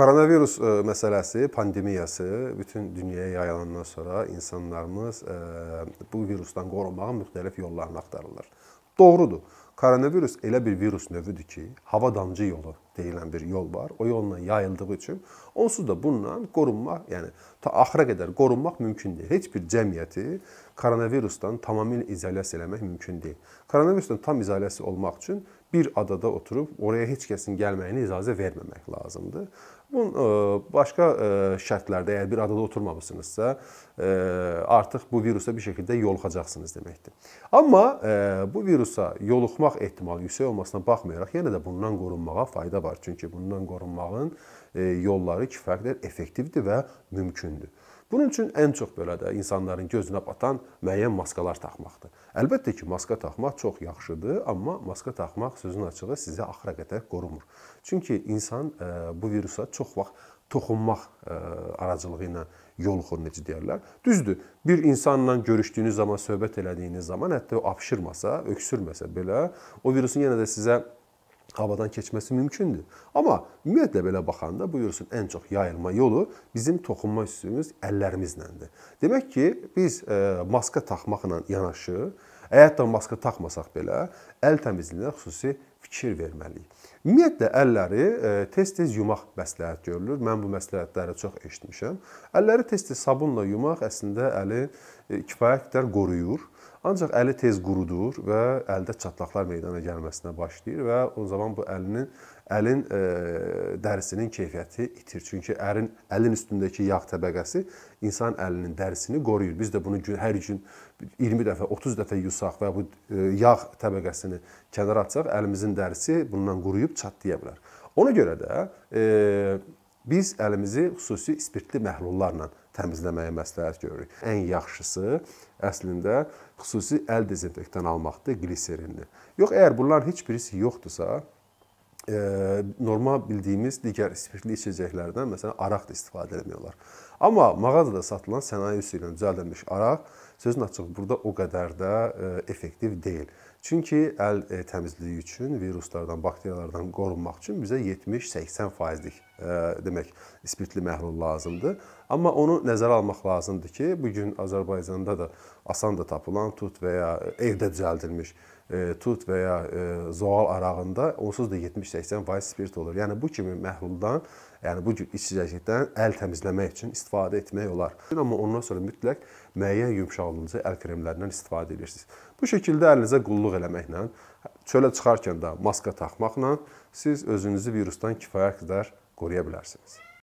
Koronavirus e, məsələsi, pandemiyası bütün dünyaya yayılandan sonra insanlarımız e, bu virusdan qorunmağın müxtəlif yollarını axtarırlar. Doğrudur. Koronavirus elə bir virus növüdür ki, hava damcı yolu deyilən bir yol var. O yolla yayıldığı üçün onsuz da bununla qorunmaq, yəni ta axıra qədər qorunmaq mümkün deyil. Heç bir cəmiyyəti koronavirusdan tamamilə izolyasiya eləmək mümkün deyil. Koronavirusdan tam izolyasiya olmaq üçün bir adada oturub oraya heç kəsin gəlməyinə icazə verməmək lazımdır. Bunun e, başqa e, şərtlərdə əgər bir adada oturmamısınızsa, e, artıq bu virusa bir şəkildə yoluxacaqsınız deməkdir. Amma bu virusa yoluxmaq ehtimalı yüksək olmasına baxmayaraq yenə də bundan qorunmağa fayda var. Çünki bundan qorunmağın yolları kifayət qədər effektivdir və mümkündür. Bunun üçün ən çox belə də insanların gözünə batan müəyyən maskalar taxmaqdır. Əlbəttə ki, maska taxmaq çox yaxşıdır, amma maska taxmaq sözün açığı sizi axıra qədər qorumur. Çünki insan e, bu virusa çox vaxt toxunmaq e, aracılığı ilə yoluxur necə deyirlər. Düzdür, bir insanla görüşdüyünüz zaman, söhbət elədiyiniz zaman, hətta o apışırmasa, öksürməsə belə, o virusun yenə də sizə havadan keçməsi mümkündür. Amma ümumiyyətlə belə baxanda bu virusun ən çox yayılma yolu bizim toxunma üsulumuz əllərimizdəndir. Demək ki, biz e, maska taxmaqla yanaşı Əgər hətta maska taxmasaq belə, əl təmizliyinə xüsusi fikir verməliyik. Ümumiyyətlə əlləri e, tez-tez yumaq məsləhət görülür. Mən bu məsləhətləri çox eşitmişəm. Əlləri tez-tez sabunla yumaq əslində əli e, kifayət qədər qoruyur. Ancaq əli tez qurudur və əldə çatlaqlar meydana gəlməsinə başlayır və o zaman bu əlinin əlin ə, e, dərisinin keyfiyyəti itir. Çünki ərin əlin üstündəki yağ təbəqəsi insan əlinin dərisini qoruyur. Biz də bunu hər gün 20 dəfə, 30 dəfə yusaq və bu ə, yağ təbəqəsini kənara atsaq, əlimizin həyatın dərsi bundan quruyub çatlaya bilər. Ona görə də e, biz əlimizi xüsusi spirtli məhlullarla təmizləməyi məsləhət görürük. Ən yaxşısı əslində xüsusi əl dezinfektan almaqdır, gliserinli. Yox, əgər bunların heç birisi yoxdursa, normal bildiyimiz digər spirtli içəcəklərdən, məsələn, araq da istifadə etmək olar. Amma mağazada satılan sənaye üsulu ilə düzəldilmiş araq sözün açığı burada o qədər də effektiv deyil. Çünki əl təmizliyi üçün, viruslardan, bakteriyalardan qorunmaq üçün bizə 70-80%lik demək spirtli məhlul lazımdır. Amma onu nəzərə almaq lazımdır ki, bu gün Azərbaycanda da asan da tapılan tut və ya evdə düzəldilmiş E, tut və ya e, zoal arağında onsuz da 70-80% spirt olur. Yəni bu kimi məhluldan, yəni bu cür içəcəkdən əl təmizləmək üçün istifadə etmək olar. Amma ondan sonra mütləq müəyyən yumşaqlıqca əl kremlərindən istifadə edirsiniz. Bu şəkildə əlinizə qulluq eləməklə, çölə çıxarkən də maska taxmaqla siz özünüzü virusdan kifayət qədər qoruya bilərsiniz.